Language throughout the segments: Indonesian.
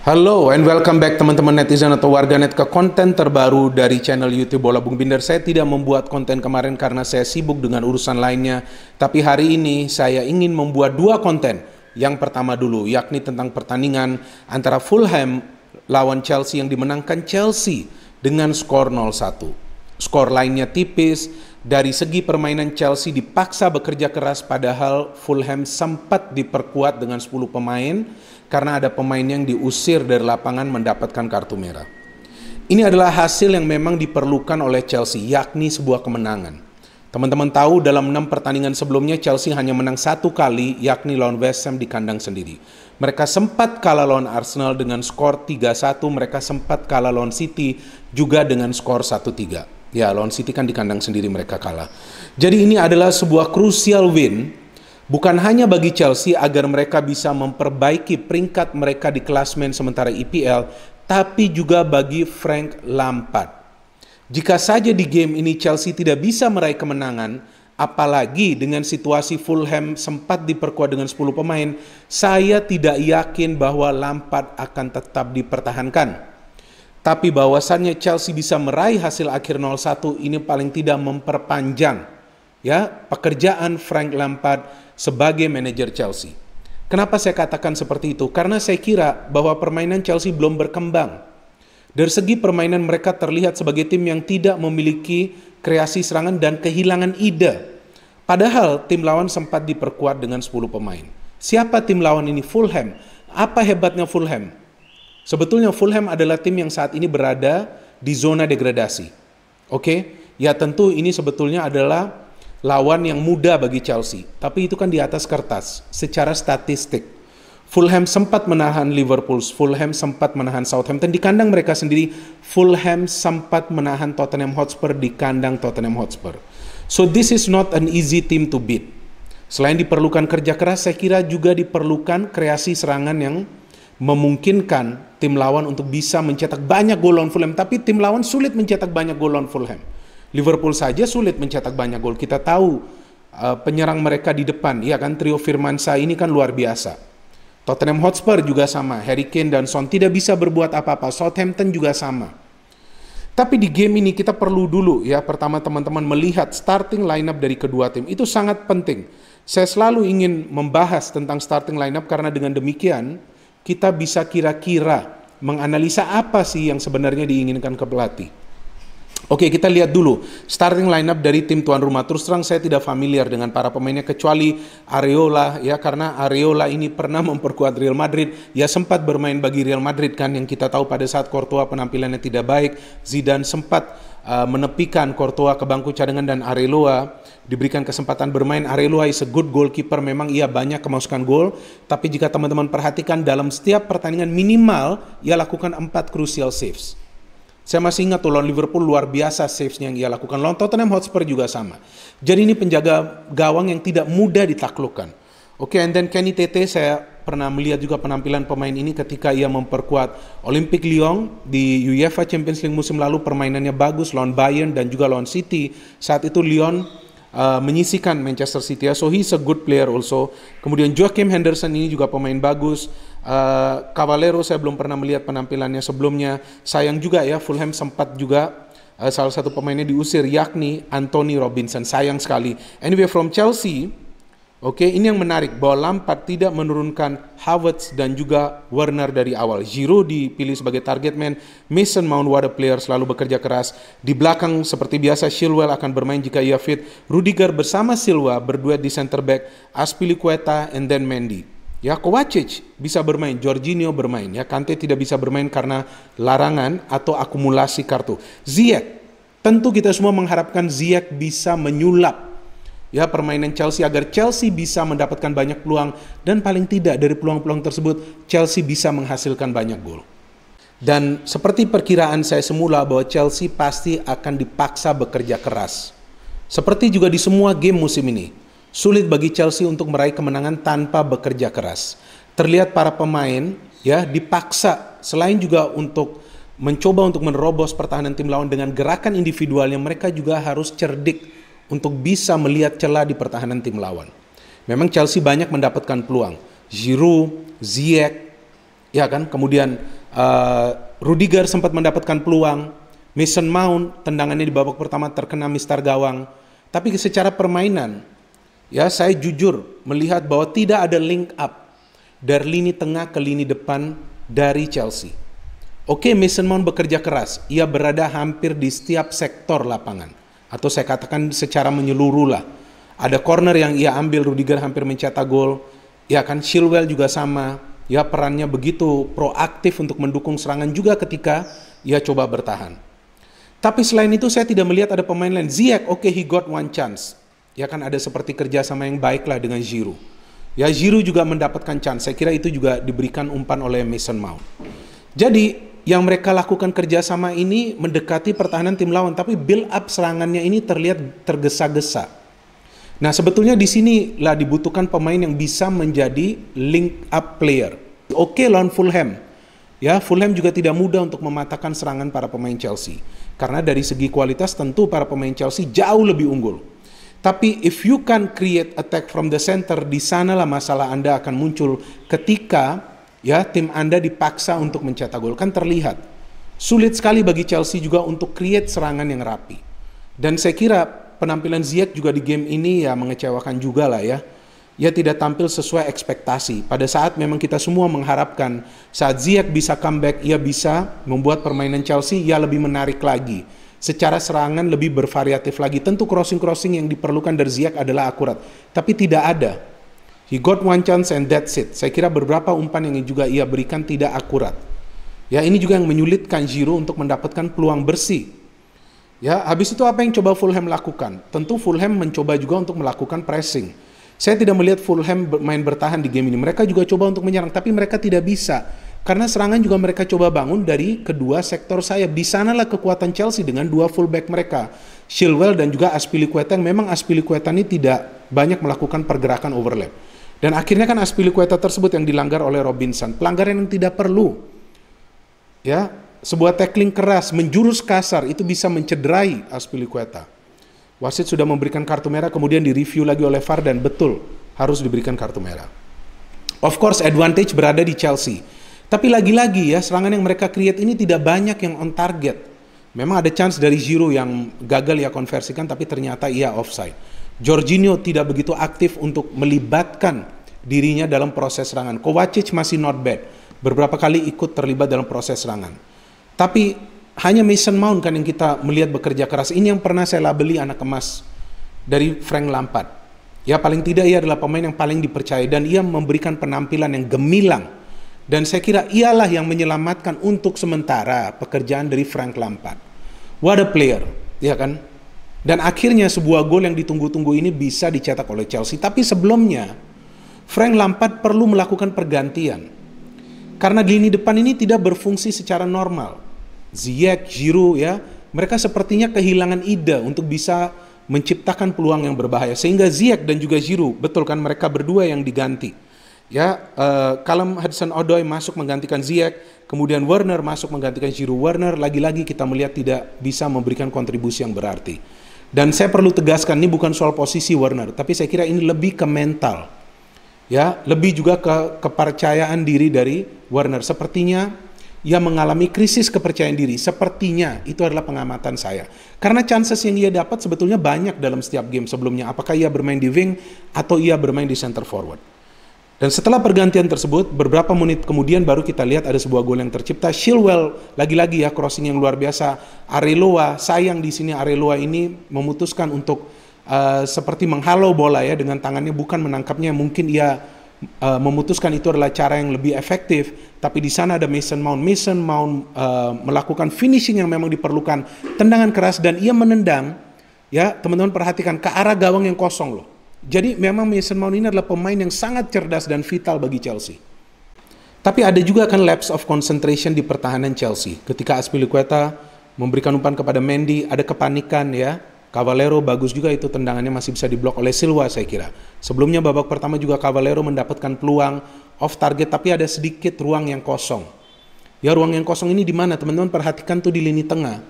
Halo and welcome back teman-teman netizen atau warganet ke konten terbaru dari channel YouTube Bola Bung Binder. Saya tidak membuat konten kemarin karena saya sibuk dengan urusan lainnya, tapi hari ini saya ingin membuat dua konten. Yang pertama dulu yakni tentang pertandingan antara Fulham lawan Chelsea yang dimenangkan Chelsea dengan skor 0-1. Skor lainnya tipis, dari segi permainan Chelsea dipaksa bekerja keras padahal Fulham sempat diperkuat dengan 10 pemain karena ada pemain yang diusir dari lapangan mendapatkan kartu merah. Ini adalah hasil yang memang diperlukan oleh Chelsea, yakni sebuah kemenangan. Teman-teman tahu dalam 6 pertandingan sebelumnya Chelsea hanya menang satu kali yakni lawan West Ham di kandang sendiri. Mereka sempat kalah lawan Arsenal dengan skor 3-1, mereka sempat kalah lawan City juga dengan skor 1-3. Ya, lawan City kan di kandang sendiri mereka kalah. Jadi ini adalah sebuah crucial win Bukan hanya bagi Chelsea agar mereka bisa memperbaiki peringkat mereka di klasmen sementara EPL, tapi juga bagi Frank Lampard. Jika saja di game ini Chelsea tidak bisa meraih kemenangan, apalagi dengan situasi Fulham sempat diperkuat dengan 10 pemain, saya tidak yakin bahwa Lampard akan tetap dipertahankan. Tapi bahwasannya Chelsea bisa meraih hasil akhir 0-1 ini paling tidak memperpanjang ya pekerjaan Frank Lampard sebagai manajer Chelsea. Kenapa saya katakan seperti itu? Karena saya kira bahwa permainan Chelsea belum berkembang. Dari segi permainan mereka terlihat sebagai tim yang tidak memiliki kreasi serangan dan kehilangan ide. Padahal tim lawan sempat diperkuat dengan 10 pemain. Siapa tim lawan ini? Fulham. Apa hebatnya Fulham? Sebetulnya Fulham adalah tim yang saat ini berada di zona degradasi. Oke, okay? ya tentu ini sebetulnya adalah lawan yang mudah bagi Chelsea. Tapi itu kan di atas kertas, secara statistik. Fulham sempat menahan Liverpool, Fulham sempat menahan Southampton di kandang mereka sendiri, Fulham sempat menahan Tottenham Hotspur di kandang Tottenham Hotspur. So this is not an easy team to beat. Selain diperlukan kerja keras, saya kira juga diperlukan kreasi serangan yang memungkinkan tim lawan untuk bisa mencetak banyak gol lawan Fulham, tapi tim lawan sulit mencetak banyak gol lawan Fulham. Liverpool saja sulit mencetak banyak gol. Kita tahu uh, penyerang mereka di depan, ya kan trio Firmansa ini kan luar biasa. Tottenham Hotspur juga sama, Harry Kane dan Son tidak bisa berbuat apa-apa. Southampton juga sama. Tapi di game ini kita perlu dulu ya pertama teman-teman melihat starting lineup dari kedua tim. Itu sangat penting. Saya selalu ingin membahas tentang starting lineup karena dengan demikian kita bisa kira-kira menganalisa apa sih yang sebenarnya diinginkan ke pelatih. Oke, kita lihat dulu starting lineup dari tim tuan rumah. Terus terang saya tidak familiar dengan para pemainnya kecuali Areola ya karena Areola ini pernah memperkuat Real Madrid. Ya sempat bermain bagi Real Madrid kan yang kita tahu pada saat Courtois penampilannya tidak baik, Zidane sempat uh, menepikan Courtois ke bangku cadangan dan Areola diberikan kesempatan bermain. Areola is a good goalkeeper, memang ia banyak kemasukan gol, tapi jika teman-teman perhatikan dalam setiap pertandingan minimal ia lakukan empat crucial saves. Saya masih ingat tuh lawan Liverpool luar biasa saves yang ia lakukan. Lawan Tottenham Hotspur juga sama. Jadi ini penjaga gawang yang tidak mudah ditaklukkan. Oke, okay, and then Kenny Tete saya pernah melihat juga penampilan pemain ini ketika ia memperkuat Olympic Lyon di UEFA Champions League musim lalu permainannya bagus lawan Bayern dan juga lawan City. Saat itu Lyon uh, menyisihkan Manchester City ya. So he's a good player also. Kemudian Joachim Henderson ini juga pemain bagus. Uh, Cavalero saya belum pernah melihat penampilannya sebelumnya. Sayang juga ya Fulham sempat juga uh, salah satu pemainnya diusir yakni Anthony Robinson. Sayang sekali. Anyway from Chelsea Oke, ini yang menarik bahwa Lampard tidak menurunkan Havertz dan juga Werner dari awal. Giroud dipilih sebagai target man, Mason Mount water player selalu bekerja keras. Di belakang seperti biasa Silwell akan bermain jika ia fit. Rudiger bersama Silva berduet di center back, Aspilicueta and then Mendy. Ya Kovacic bisa bermain, Jorginho bermain. Ya Kante tidak bisa bermain karena larangan atau akumulasi kartu. Ziyech, tentu kita semua mengharapkan Ziyech bisa menyulap ya permainan Chelsea agar Chelsea bisa mendapatkan banyak peluang dan paling tidak dari peluang-peluang tersebut Chelsea bisa menghasilkan banyak gol. Dan seperti perkiraan saya semula bahwa Chelsea pasti akan dipaksa bekerja keras. Seperti juga di semua game musim ini, sulit bagi Chelsea untuk meraih kemenangan tanpa bekerja keras. Terlihat para pemain ya dipaksa selain juga untuk mencoba untuk menerobos pertahanan tim lawan dengan gerakan individualnya mereka juga harus cerdik untuk bisa melihat celah di pertahanan tim lawan. Memang Chelsea banyak mendapatkan peluang. Giroud, Ziyech, ya kan? Kemudian uh, Rudiger sempat mendapatkan peluang. Mason Mount tendangannya di babak pertama terkena mistar gawang. Tapi secara permainan, ya saya jujur melihat bahwa tidak ada link up dari lini tengah ke lini depan dari Chelsea. Oke, Mason Mount bekerja keras. Ia berada hampir di setiap sektor lapangan atau saya katakan secara menyeluruh lah. Ada corner yang ia ambil Rudiger hampir mencetak gol. Ya kan Chilwell juga sama. Ya perannya begitu proaktif untuk mendukung serangan juga ketika ia coba bertahan. Tapi selain itu saya tidak melihat ada pemain lain. Ziyech, oke okay, he got one chance. Ya kan ada seperti kerja sama yang baik lah dengan Giroud. Ya Giroud juga mendapatkan chance. Saya kira itu juga diberikan umpan oleh Mason Mount. Jadi yang mereka lakukan kerjasama ini mendekati pertahanan tim lawan, tapi build up serangannya ini terlihat tergesa-gesa. Nah, sebetulnya di sini lah dibutuhkan pemain yang bisa menjadi link up player. Oke, okay, lawan Fulham. Ya, Fulham juga tidak mudah untuk mematahkan serangan para pemain Chelsea. Karena dari segi kualitas tentu para pemain Chelsea jauh lebih unggul. Tapi if you can create attack from the center, di sanalah masalah Anda akan muncul ketika ya tim Anda dipaksa untuk mencetak gol kan terlihat. Sulit sekali bagi Chelsea juga untuk create serangan yang rapi. Dan saya kira penampilan Ziyech juga di game ini ya mengecewakan juga lah ya. Ia tidak tampil sesuai ekspektasi. Pada saat memang kita semua mengharapkan saat Ziyech bisa comeback, ia bisa membuat permainan Chelsea ia lebih menarik lagi secara serangan lebih bervariatif lagi. Tentu crossing-crossing yang diperlukan dari Ziyech adalah akurat, tapi tidak ada. He got one chance and that's it. Saya kira beberapa umpan yang juga ia berikan tidak akurat. Ya, ini juga yang menyulitkan Giroud untuk mendapatkan peluang bersih. Ya, habis itu apa yang coba Fulham lakukan? Tentu Fulham mencoba juga untuk melakukan pressing. Saya tidak melihat Fulham main bertahan di game ini. Mereka juga coba untuk menyerang, tapi mereka tidak bisa. Karena serangan juga mereka coba bangun dari kedua sektor sayap. Di sanalah kekuatan Chelsea dengan dua fullback mereka. Chilwell dan juga Aspilicueta yang memang Aspilicueta ini tidak banyak melakukan pergerakan overlap. Dan akhirnya kan Aspilicueta tersebut yang dilanggar oleh Robinson. Pelanggaran yang tidak perlu. Ya, sebuah tackling keras menjurus kasar itu bisa mencederai Aspilicueta. Wasit sudah memberikan kartu merah kemudian direview lagi oleh VAR dan betul harus diberikan kartu merah. Of course advantage berada di Chelsea. Tapi lagi-lagi ya serangan yang mereka create ini tidak banyak yang on target. Memang ada chance dari Giroud yang gagal ya konversikan tapi ternyata ia offside. Jorginho tidak begitu aktif untuk melibatkan dirinya dalam proses serangan. Kovacic masih not bad. Beberapa kali ikut terlibat dalam proses serangan. Tapi hanya Mason Mount kan yang kita melihat bekerja keras. Ini yang pernah saya labeli anak emas dari Frank Lampard. Ya paling tidak ia adalah pemain yang paling dipercaya dan ia memberikan penampilan yang gemilang. Dan saya kira ialah yang menyelamatkan untuk sementara pekerjaan dari Frank Lampard. What a player, ya kan? Dan akhirnya sebuah gol yang ditunggu-tunggu ini bisa dicetak oleh Chelsea. Tapi sebelumnya, Frank Lampard perlu melakukan pergantian. Karena di lini depan ini tidak berfungsi secara normal. Ziyech, Giroud ya, mereka sepertinya kehilangan ide untuk bisa menciptakan peluang yang berbahaya. Sehingga Ziyech dan juga Giroud, betul kan mereka berdua yang diganti. Ya, uh, Callum Hudson-Odoi masuk menggantikan Ziyech, kemudian Werner masuk menggantikan Giroud. Werner lagi-lagi kita melihat tidak bisa memberikan kontribusi yang berarti. Dan saya perlu tegaskan ini bukan soal posisi Werner, tapi saya kira ini lebih ke mental. Ya, lebih juga ke kepercayaan diri dari Werner. Sepertinya ia mengalami krisis kepercayaan diri. Sepertinya itu adalah pengamatan saya. Karena chances yang ia dapat sebetulnya banyak dalam setiap game sebelumnya. Apakah ia bermain di wing atau ia bermain di center forward. Dan setelah pergantian tersebut, beberapa menit kemudian baru kita lihat ada sebuah gol yang tercipta. Shilwell lagi-lagi ya crossing yang luar biasa. Areloa sayang di sini Areloa ini memutuskan untuk uh, seperti menghalau bola ya dengan tangannya bukan menangkapnya. Mungkin ia uh, memutuskan itu adalah cara yang lebih efektif. Tapi di sana ada Mason Mount. Mason Mount uh, melakukan finishing yang memang diperlukan, tendangan keras dan ia menendang. Ya teman-teman perhatikan ke arah gawang yang kosong loh. Jadi memang Mason Mount ini adalah pemain yang sangat cerdas dan vital bagi Chelsea. Tapi ada juga kan lapse of concentration di pertahanan Chelsea. Ketika Aspilicueta memberikan umpan kepada Mendy, ada kepanikan ya. Cavalero bagus juga itu tendangannya masih bisa diblok oleh Silva saya kira. Sebelumnya babak pertama juga Cavalero mendapatkan peluang off target tapi ada sedikit ruang yang kosong. Ya ruang yang kosong ini di mana teman-teman perhatikan tuh di lini tengah.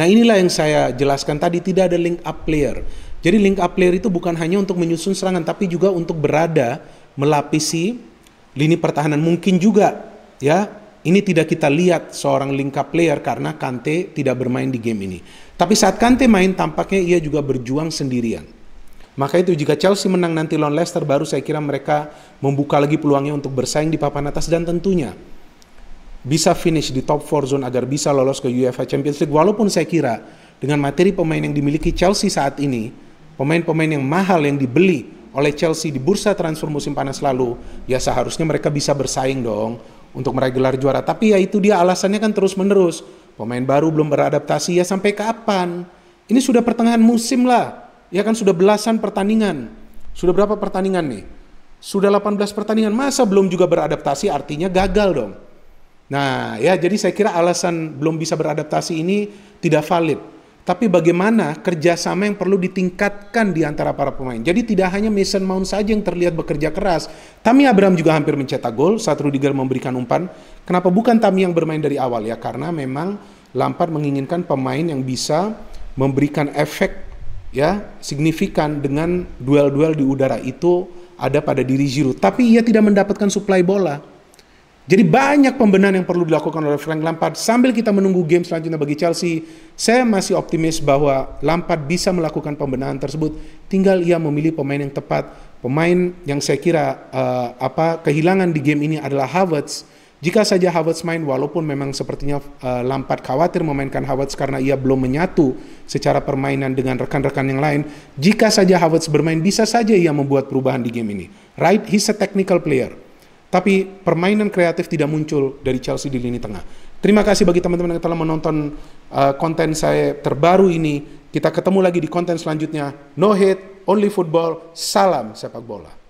Nah inilah yang saya jelaskan tadi tidak ada link up player. Jadi link up player itu bukan hanya untuk menyusun serangan tapi juga untuk berada melapisi lini pertahanan mungkin juga ya ini tidak kita lihat seorang link up player karena Kante tidak bermain di game ini. Tapi saat Kante main tampaknya ia juga berjuang sendirian. Maka itu jika Chelsea menang nanti lawan Leicester baru saya kira mereka membuka lagi peluangnya untuk bersaing di papan atas dan tentunya bisa finish di top 4 zone agar bisa lolos ke UEFA Champions League walaupun saya kira dengan materi pemain yang dimiliki Chelsea saat ini pemain-pemain yang mahal yang dibeli oleh Chelsea di bursa transfer musim panas lalu, ya seharusnya mereka bisa bersaing dong untuk meraih gelar juara. Tapi ya itu dia alasannya kan terus-menerus. Pemain baru belum beradaptasi ya sampai kapan? Ini sudah pertengahan musim lah. Ya kan sudah belasan pertandingan. Sudah berapa pertandingan nih? Sudah 18 pertandingan. Masa belum juga beradaptasi artinya gagal dong. Nah, ya jadi saya kira alasan belum bisa beradaptasi ini tidak valid tapi bagaimana kerjasama yang perlu ditingkatkan di antara para pemain. Jadi tidak hanya Mason Mount saja yang terlihat bekerja keras. Tami Abraham juga hampir mencetak gol saat Rudiger memberikan umpan. Kenapa bukan Tami yang bermain dari awal ya? Karena memang Lampard menginginkan pemain yang bisa memberikan efek ya signifikan dengan duel-duel di udara itu ada pada diri Giroud. Tapi ia tidak mendapatkan suplai bola. Jadi banyak pembenahan yang perlu dilakukan oleh Frank Lampard sambil kita menunggu game selanjutnya bagi Chelsea. Saya masih optimis bahwa Lampard bisa melakukan pembenahan tersebut. Tinggal ia memilih pemain yang tepat. Pemain yang saya kira uh, apa kehilangan di game ini adalah Havertz. Jika saja Havertz main walaupun memang sepertinya uh, Lampard khawatir memainkan Havertz karena ia belum menyatu secara permainan dengan rekan-rekan yang lain. Jika saja Havertz bermain bisa saja ia membuat perubahan di game ini. Right, he's a technical player tapi permainan kreatif tidak muncul dari Chelsea di lini tengah. Terima kasih bagi teman-teman yang telah menonton uh, konten saya terbaru ini. Kita ketemu lagi di konten selanjutnya. No hate, only football. Salam sepak bola.